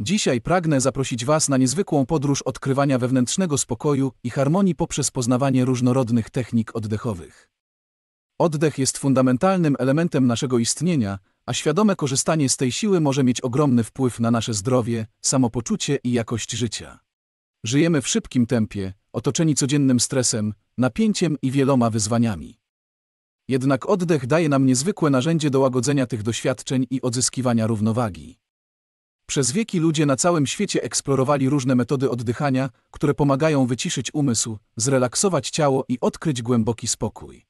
Dzisiaj pragnę zaprosić Was na niezwykłą podróż odkrywania wewnętrznego spokoju i harmonii poprzez poznawanie różnorodnych technik oddechowych. Oddech jest fundamentalnym elementem naszego istnienia, a świadome korzystanie z tej siły może mieć ogromny wpływ na nasze zdrowie, samopoczucie i jakość życia. Żyjemy w szybkim tempie, otoczeni codziennym stresem, napięciem i wieloma wyzwaniami. Jednak oddech daje nam niezwykłe narzędzie do łagodzenia tych doświadczeń i odzyskiwania równowagi. Przez wieki ludzie na całym świecie eksplorowali różne metody oddychania, które pomagają wyciszyć umysł, zrelaksować ciało i odkryć głęboki spokój.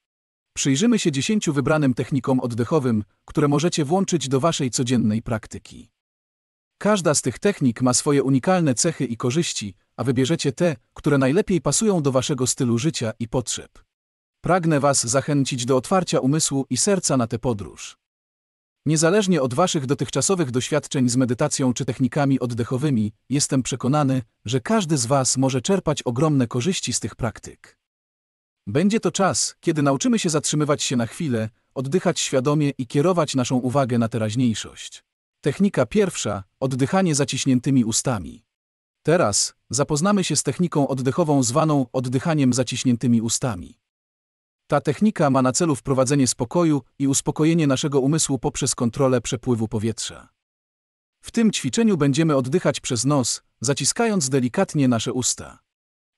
Przyjrzymy się dziesięciu wybranym technikom oddechowym, które możecie włączyć do Waszej codziennej praktyki. Każda z tych technik ma swoje unikalne cechy i korzyści, a wybierzecie te, które najlepiej pasują do Waszego stylu życia i potrzeb. Pragnę Was zachęcić do otwarcia umysłu i serca na tę podróż. Niezależnie od Waszych dotychczasowych doświadczeń z medytacją czy technikami oddechowymi, jestem przekonany, że każdy z Was może czerpać ogromne korzyści z tych praktyk. Będzie to czas, kiedy nauczymy się zatrzymywać się na chwilę, oddychać świadomie i kierować naszą uwagę na teraźniejszość. Technika pierwsza oddychanie zaciśniętymi ustami. Teraz zapoznamy się z techniką oddechową zwaną oddychaniem zaciśniętymi ustami. Ta technika ma na celu wprowadzenie spokoju i uspokojenie naszego umysłu poprzez kontrolę przepływu powietrza. W tym ćwiczeniu będziemy oddychać przez nos, zaciskając delikatnie nasze usta.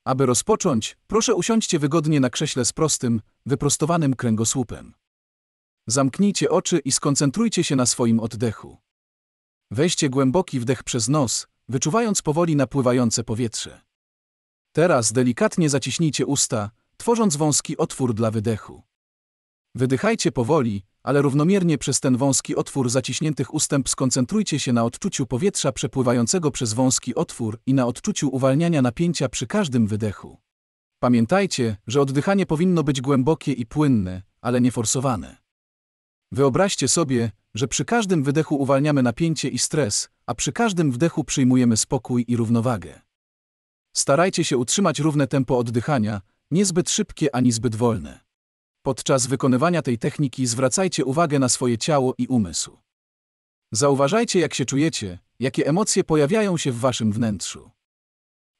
Aby rozpocząć, proszę usiądźcie wygodnie na krześle z prostym, wyprostowanym kręgosłupem. Zamknijcie oczy i skoncentrujcie się na swoim oddechu. Weźcie głęboki wdech przez nos, wyczuwając powoli napływające powietrze. Teraz delikatnie zaciśnijcie usta, tworząc wąski otwór dla wydechu. Wydychajcie powoli, ale równomiernie przez ten wąski otwór zaciśniętych ustęp skoncentrujcie się na odczuciu powietrza przepływającego przez wąski otwór i na odczuciu uwalniania napięcia przy każdym wydechu. Pamiętajcie, że oddychanie powinno być głębokie i płynne, ale nie forsowane. Wyobraźcie sobie, że przy każdym wydechu uwalniamy napięcie i stres, a przy każdym wdechu przyjmujemy spokój i równowagę. Starajcie się utrzymać równe tempo oddychania, niezbyt szybkie ani zbyt wolne. Podczas wykonywania tej techniki zwracajcie uwagę na swoje ciało i umysł. Zauważajcie, jak się czujecie, jakie emocje pojawiają się w waszym wnętrzu.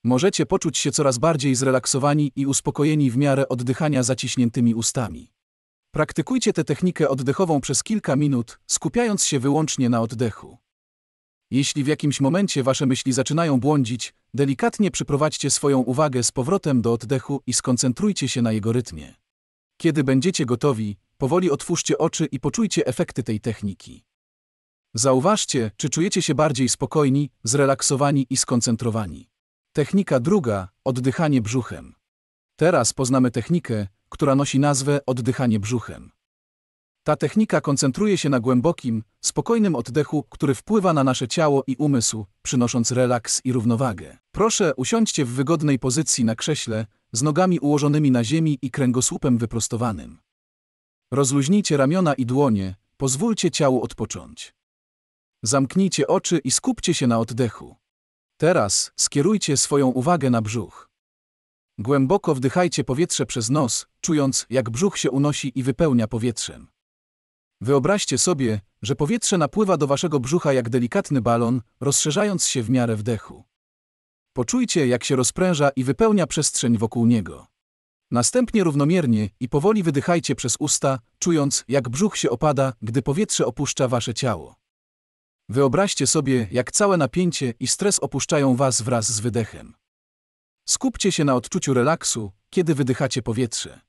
Możecie poczuć się coraz bardziej zrelaksowani i uspokojeni w miarę oddychania zaciśniętymi ustami. Praktykujcie tę technikę oddechową przez kilka minut, skupiając się wyłącznie na oddechu. Jeśli w jakimś momencie wasze myśli zaczynają błądzić, delikatnie przyprowadźcie swoją uwagę z powrotem do oddechu i skoncentrujcie się na jego rytmie. Kiedy będziecie gotowi, powoli otwórzcie oczy i poczujcie efekty tej techniki. Zauważcie, czy czujecie się bardziej spokojni, zrelaksowani i skoncentrowani. Technika druga oddychanie brzuchem. Teraz poznamy technikę, która nosi nazwę oddychanie brzuchem. Ta technika koncentruje się na głębokim, spokojnym oddechu, który wpływa na nasze ciało i umysł, przynosząc relaks i równowagę. Proszę, usiądźcie w wygodnej pozycji na krześle, z nogami ułożonymi na ziemi i kręgosłupem wyprostowanym. Rozluźnijcie ramiona i dłonie, pozwólcie ciału odpocząć. Zamknijcie oczy i skupcie się na oddechu. Teraz skierujcie swoją uwagę na brzuch. Głęboko wdychajcie powietrze przez nos, czując, jak brzuch się unosi i wypełnia powietrzem. Wyobraźcie sobie, że powietrze napływa do waszego brzucha jak delikatny balon, rozszerzając się w miarę wdechu. Poczujcie, jak się rozpręża i wypełnia przestrzeń wokół niego. Następnie równomiernie i powoli wydychajcie przez usta, czując, jak brzuch się opada, gdy powietrze opuszcza wasze ciało. Wyobraźcie sobie, jak całe napięcie i stres opuszczają was wraz z wydechem. Skupcie się na odczuciu relaksu, kiedy wydychacie powietrze.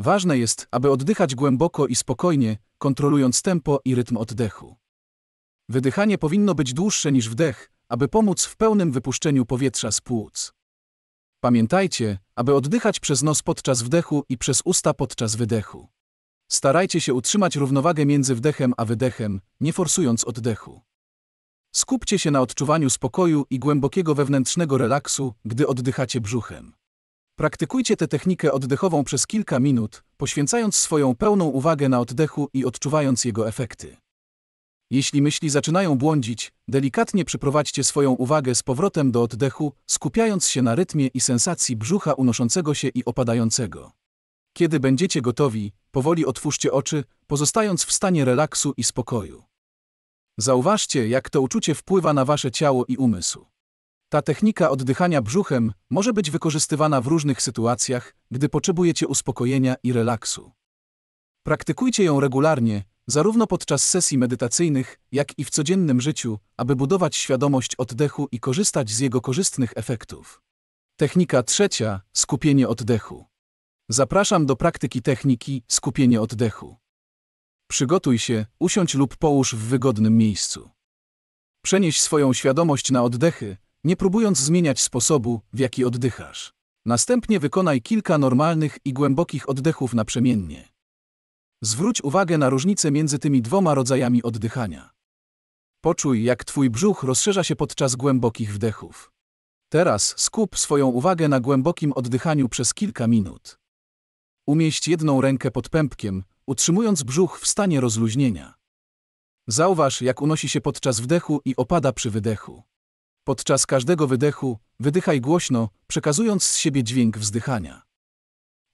Ważne jest, aby oddychać głęboko i spokojnie, kontrolując tempo i rytm oddechu. Wydychanie powinno być dłuższe niż wdech, aby pomóc w pełnym wypuszczeniu powietrza z płuc. Pamiętajcie, aby oddychać przez nos podczas wdechu i przez usta podczas wydechu. Starajcie się utrzymać równowagę między wdechem a wydechem, nie forsując oddechu. Skupcie się na odczuwaniu spokoju i głębokiego wewnętrznego relaksu, gdy oddychacie brzuchem. Praktykujcie tę technikę oddechową przez kilka minut, poświęcając swoją pełną uwagę na oddechu i odczuwając jego efekty. Jeśli myśli zaczynają błądzić, delikatnie przyprowadźcie swoją uwagę z powrotem do oddechu, skupiając się na rytmie i sensacji brzucha unoszącego się i opadającego. Kiedy będziecie gotowi, powoli otwórzcie oczy, pozostając w stanie relaksu i spokoju. Zauważcie, jak to uczucie wpływa na wasze ciało i umysł. Ta technika oddychania brzuchem może być wykorzystywana w różnych sytuacjach, gdy potrzebujecie uspokojenia i relaksu. Praktykujcie ją regularnie, zarówno podczas sesji medytacyjnych, jak i w codziennym życiu, aby budować świadomość oddechu i korzystać z jego korzystnych efektów. Technika trzecia skupienie oddechu. Zapraszam do praktyki techniki skupienie oddechu. Przygotuj się, usiądź lub połóż w wygodnym miejscu. Przenieś swoją świadomość na oddechy, nie próbując zmieniać sposobu, w jaki oddychasz. Następnie wykonaj kilka normalnych i głębokich oddechów naprzemiennie. Zwróć uwagę na różnicę między tymi dwoma rodzajami oddychania. Poczuj, jak twój brzuch rozszerza się podczas głębokich wdechów. Teraz skup swoją uwagę na głębokim oddychaniu przez kilka minut. Umieść jedną rękę pod pępkiem, utrzymując brzuch w stanie rozluźnienia. Zauważ, jak unosi się podczas wdechu i opada przy wydechu. Podczas każdego wydechu wydychaj głośno, przekazując z siebie dźwięk wzdychania.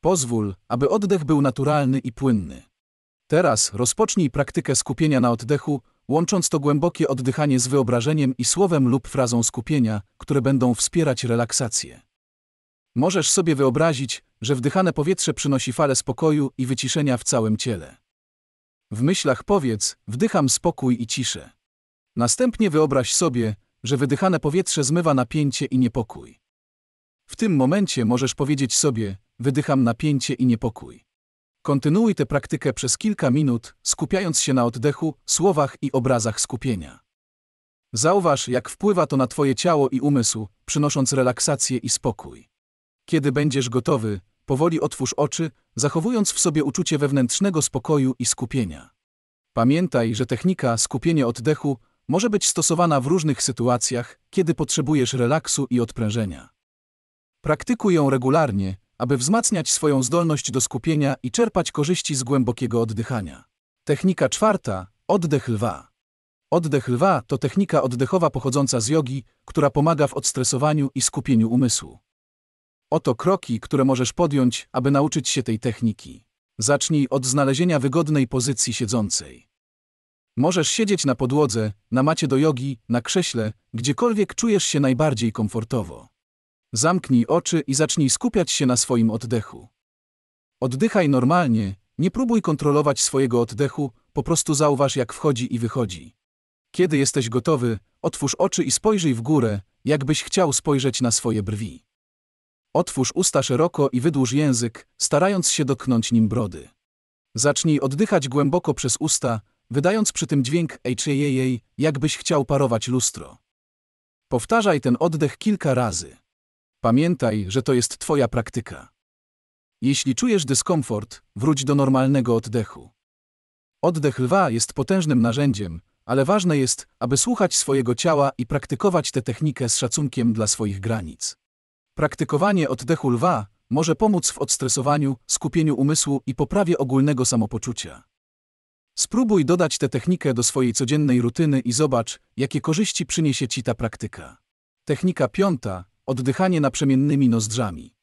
Pozwól, aby oddech był naturalny i płynny. Teraz rozpocznij praktykę skupienia na oddechu, łącząc to głębokie oddychanie z wyobrażeniem i słowem lub frazą skupienia, które będą wspierać relaksację. Możesz sobie wyobrazić, że wdychane powietrze przynosi falę spokoju i wyciszenia w całym ciele. W myślach powiedz: Wdycham spokój i ciszę. Następnie wyobraź sobie, że wydychane powietrze zmywa napięcie i niepokój. W tym momencie możesz powiedzieć sobie: Wydycham napięcie i niepokój. Kontynuuj tę praktykę przez kilka minut, skupiając się na oddechu, słowach i obrazach skupienia. Zauważ, jak wpływa to na Twoje ciało i umysł, przynosząc relaksację i spokój. Kiedy będziesz gotowy, powoli otwórz oczy, zachowując w sobie uczucie wewnętrznego spokoju i skupienia. Pamiętaj, że technika skupienie oddechu może być stosowana w różnych sytuacjach, kiedy potrzebujesz relaksu i odprężenia. Praktykuj ją regularnie, aby wzmacniać swoją zdolność do skupienia i czerpać korzyści z głębokiego oddychania. Technika czwarta oddech lwa. Oddech lwa to technika oddechowa pochodząca z jogi, która pomaga w odstresowaniu i skupieniu umysłu. Oto kroki, które możesz podjąć, aby nauczyć się tej techniki. Zacznij od znalezienia wygodnej pozycji siedzącej. Możesz siedzieć na podłodze, na macie do jogi, na krześle, gdziekolwiek czujesz się najbardziej komfortowo. Zamknij oczy i zacznij skupiać się na swoim oddechu. Oddychaj normalnie, nie próbuj kontrolować swojego oddechu, po prostu zauważ jak wchodzi i wychodzi. Kiedy jesteś gotowy, otwórz oczy i spojrzyj w górę, jakbyś chciał spojrzeć na swoje brwi. Otwórz usta szeroko i wydłuż język, starając się dotknąć nim brody. Zacznij oddychać głęboko przez usta, wydając przy tym dźwięk ejczyjejej, jakbyś chciał parować lustro. Powtarzaj ten oddech kilka razy. Pamiętaj, że to jest Twoja praktyka. Jeśli czujesz dyskomfort, wróć do normalnego oddechu. Oddech lwa jest potężnym narzędziem, ale ważne jest, aby słuchać swojego ciała i praktykować tę technikę z szacunkiem dla swoich granic. Praktykowanie oddechu lwa może pomóc w odstresowaniu, skupieniu umysłu i poprawie ogólnego samopoczucia. Spróbuj dodać tę technikę do swojej codziennej rutyny i zobacz, jakie korzyści przyniesie Ci ta praktyka. Technika piąta oddychanie naprzemiennymi nozdrzami.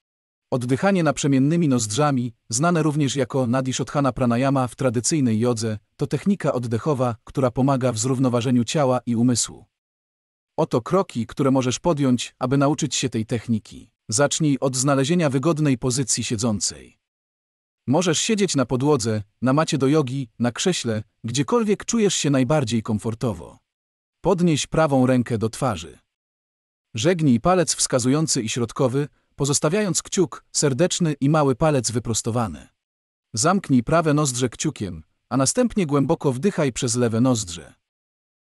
Oddychanie naprzemiennymi nozdrzami, znane również jako Nadishodhana Pranayama w tradycyjnej jodze, to technika oddechowa, która pomaga w zrównoważeniu ciała i umysłu. Oto kroki, które możesz podjąć, aby nauczyć się tej techniki. Zacznij od znalezienia wygodnej pozycji siedzącej. Możesz siedzieć na podłodze, na macie do jogi, na krześle, gdziekolwiek czujesz się najbardziej komfortowo. Podnieś prawą rękę do twarzy. Żegnij palec wskazujący i środkowy, pozostawiając kciuk, serdeczny i mały palec wyprostowany. Zamknij prawe nozdrze kciukiem, a następnie głęboko wdychaj przez lewe nozdrze.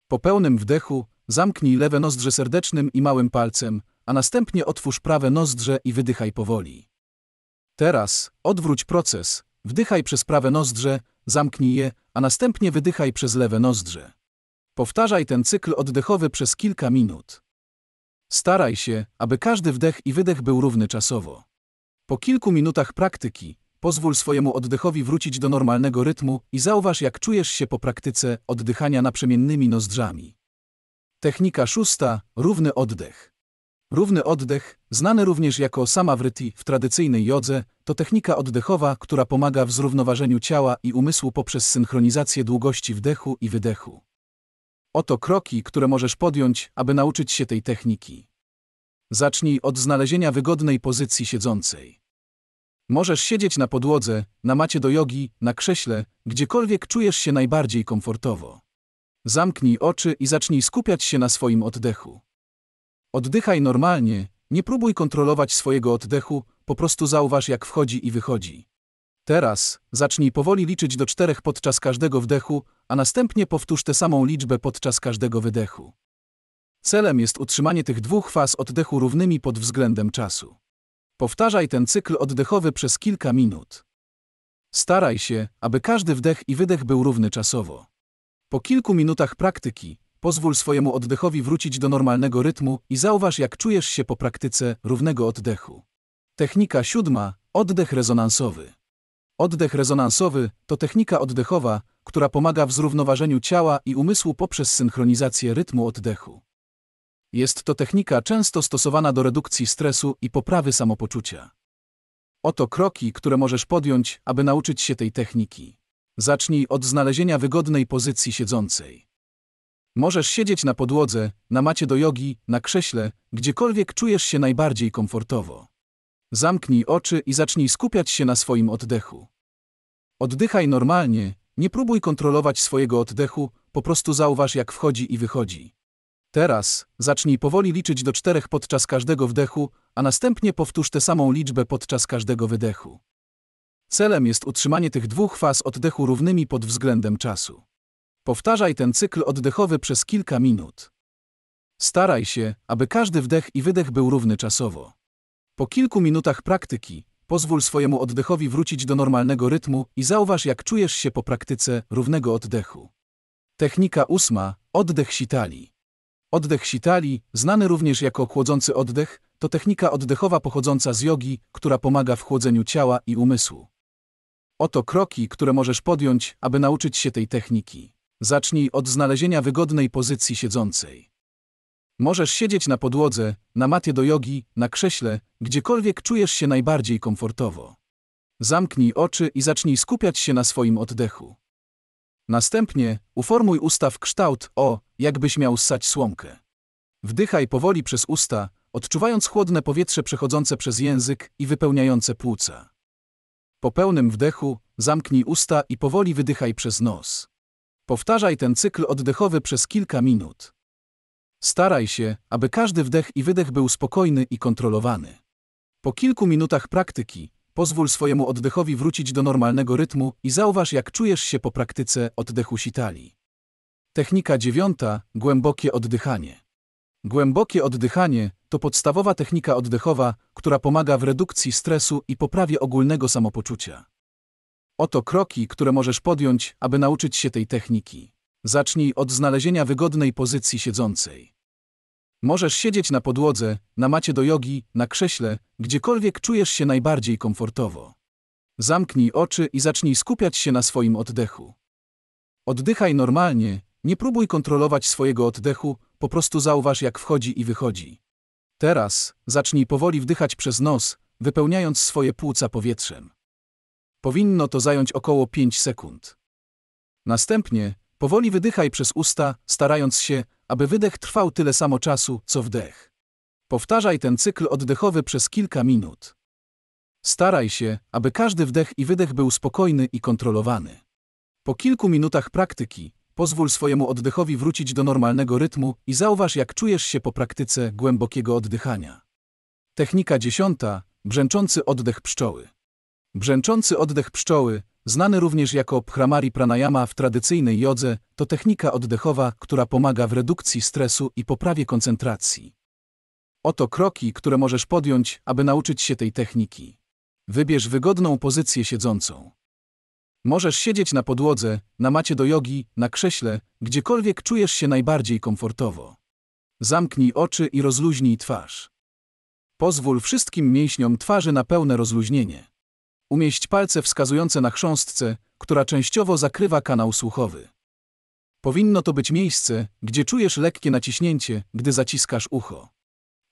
Po pełnym wdechu zamknij lewe nozdrze serdecznym i małym palcem, a następnie otwórz prawe nozdrze i wydychaj powoli. Teraz odwróć proces, wdychaj przez prawe nozdrze, zamknij je, a następnie wydychaj przez lewe nozdrze. Powtarzaj ten cykl oddechowy przez kilka minut. Staraj się, aby każdy wdech i wydech był równy czasowo. Po kilku minutach praktyki pozwól swojemu oddechowi wrócić do normalnego rytmu i zauważ, jak czujesz się po praktyce oddychania naprzemiennymi nozdrzami. Technika szósta równy oddech. Równy oddech, znany również jako samavriti w tradycyjnej jodze, to technika oddechowa, która pomaga w zrównoważeniu ciała i umysłu poprzez synchronizację długości wdechu i wydechu. Oto kroki, które możesz podjąć, aby nauczyć się tej techniki. Zacznij od znalezienia wygodnej pozycji siedzącej. Możesz siedzieć na podłodze, na macie do jogi, na krześle, gdziekolwiek czujesz się najbardziej komfortowo. Zamknij oczy i zacznij skupiać się na swoim oddechu. Oddychaj normalnie, nie próbuj kontrolować swojego oddechu, po prostu zauważ jak wchodzi i wychodzi. Teraz zacznij powoli liczyć do czterech podczas każdego wdechu, a następnie powtórz tę samą liczbę podczas każdego wydechu. Celem jest utrzymanie tych dwóch faz oddechu równymi pod względem czasu. Powtarzaj ten cykl oddechowy przez kilka minut. Staraj się, aby każdy wdech i wydech był równy czasowo. Po kilku minutach praktyki pozwól swojemu oddechowi wrócić do normalnego rytmu i zauważ, jak czujesz się po praktyce równego oddechu. Technika siódma oddech rezonansowy. Oddech rezonansowy to technika oddechowa, która pomaga w zrównoważeniu ciała i umysłu poprzez synchronizację rytmu oddechu. Jest to technika często stosowana do redukcji stresu i poprawy samopoczucia. Oto kroki, które możesz podjąć, aby nauczyć się tej techniki. Zacznij od znalezienia wygodnej pozycji siedzącej. Możesz siedzieć na podłodze, na macie do jogi, na krześle, gdziekolwiek czujesz się najbardziej komfortowo. Zamknij oczy i zacznij skupiać się na swoim oddechu. Oddychaj normalnie, nie próbuj kontrolować swojego oddechu, po prostu zauważ jak wchodzi i wychodzi. Teraz zacznij powoli liczyć do czterech podczas każdego wdechu, a następnie powtórz tę samą liczbę podczas każdego wydechu. Celem jest utrzymanie tych dwóch faz oddechu równymi pod względem czasu. Powtarzaj ten cykl oddechowy przez kilka minut. Staraj się, aby każdy wdech i wydech był równy czasowo. Po kilku minutach praktyki pozwól swojemu oddechowi wrócić do normalnego rytmu i zauważ, jak czujesz się po praktyce równego oddechu. Technika ósma oddech sitali. Oddech sitali, znany również jako chłodzący oddech, to technika oddechowa pochodząca z jogi, która pomaga w chłodzeniu ciała i umysłu. Oto kroki, które możesz podjąć, aby nauczyć się tej techniki. Zacznij od znalezienia wygodnej pozycji siedzącej. Możesz siedzieć na podłodze, na matie do jogi, na krześle, gdziekolwiek czujesz się najbardziej komfortowo. Zamknij oczy i zacznij skupiać się na swoim oddechu. Następnie uformuj usta w kształt O, jakbyś miał ssać słomkę. Wdychaj powoli przez usta, odczuwając chłodne powietrze przechodzące przez język i wypełniające płuca. Po pełnym wdechu zamknij usta i powoli wydychaj przez nos. Powtarzaj ten cykl oddechowy przez kilka minut. Staraj się, aby każdy wdech i wydech był spokojny i kontrolowany. Po kilku minutach praktyki pozwól swojemu oddechowi wrócić do normalnego rytmu i zauważ, jak czujesz się po praktyce oddechu sitali. Technika dziewiąta głębokie oddychanie. Głębokie oddychanie to podstawowa technika oddechowa, która pomaga w redukcji stresu i poprawie ogólnego samopoczucia. Oto kroki, które możesz podjąć, aby nauczyć się tej techniki. Zacznij od znalezienia wygodnej pozycji siedzącej. Możesz siedzieć na podłodze, na macie do jogi, na krześle, gdziekolwiek czujesz się najbardziej komfortowo. Zamknij oczy i zacznij skupiać się na swoim oddechu. Oddychaj normalnie, nie próbuj kontrolować swojego oddechu, po prostu zauważ jak wchodzi i wychodzi. Teraz zacznij powoli wdychać przez nos, wypełniając swoje płuca powietrzem. Powinno to zająć około 5 sekund. Następnie powoli wydychaj przez usta, starając się, aby wydech trwał tyle samo czasu, co wdech. Powtarzaj ten cykl oddechowy przez kilka minut. Staraj się, aby każdy wdech i wydech był spokojny i kontrolowany. Po kilku minutach praktyki pozwól swojemu oddechowi wrócić do normalnego rytmu i zauważ, jak czujesz się po praktyce głębokiego oddychania. Technika dziesiąta brzęczący oddech pszczoły. Brzęczący oddech pszczoły, znany również jako Bhramari Pranayama w tradycyjnej jodze, to technika oddechowa, która pomaga w redukcji stresu i poprawie koncentracji. Oto kroki, które możesz podjąć, aby nauczyć się tej techniki. Wybierz wygodną pozycję siedzącą. Możesz siedzieć na podłodze, na macie do jogi, na krześle, gdziekolwiek czujesz się najbardziej komfortowo. Zamknij oczy i rozluźnij twarz. Pozwól wszystkim mięśniom twarzy na pełne rozluźnienie. Umieść palce wskazujące na chrząstce, która częściowo zakrywa kanał słuchowy. Powinno to być miejsce, gdzie czujesz lekkie naciśnięcie, gdy zaciskasz ucho.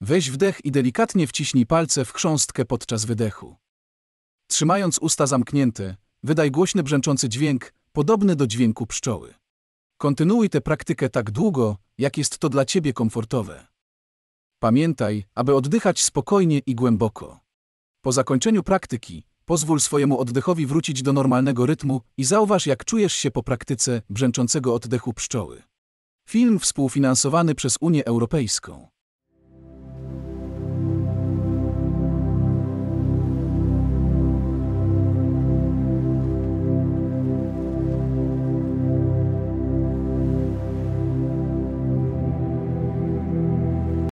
Weź wdech i delikatnie wciśnij palce w chrząstkę podczas wydechu. Trzymając usta zamknięte, wydaj głośny brzęczący dźwięk, podobny do dźwięku pszczoły. Kontynuuj tę praktykę tak długo, jak jest to dla Ciebie komfortowe. Pamiętaj, aby oddychać spokojnie i głęboko. Po zakończeniu praktyki Pozwól swojemu oddechowi wrócić do normalnego rytmu i zauważ, jak czujesz się po praktyce brzęczącego oddechu pszczoły. Film współfinansowany przez Unię Europejską.